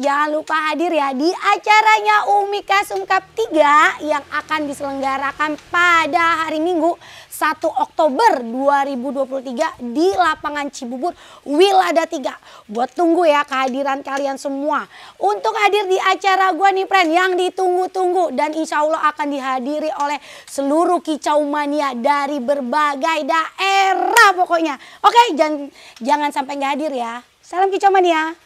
jangan lupa hadir ya di acaranya Umi Kasum Cup 3 yang akan diselenggarakan pada hari Minggu 1 Oktober 2023 di lapangan Cibubur Wilada 3. Buat tunggu ya kehadiran kalian semua. Untuk hadir di acara gua nih friend yang ditunggu-tunggu dan insya Allah akan dihadiri oleh seluruh kicau mania dari berbagai daerah pokoknya. Oke jangan, jangan sampai nggak hadir ya. Salam kicau mania.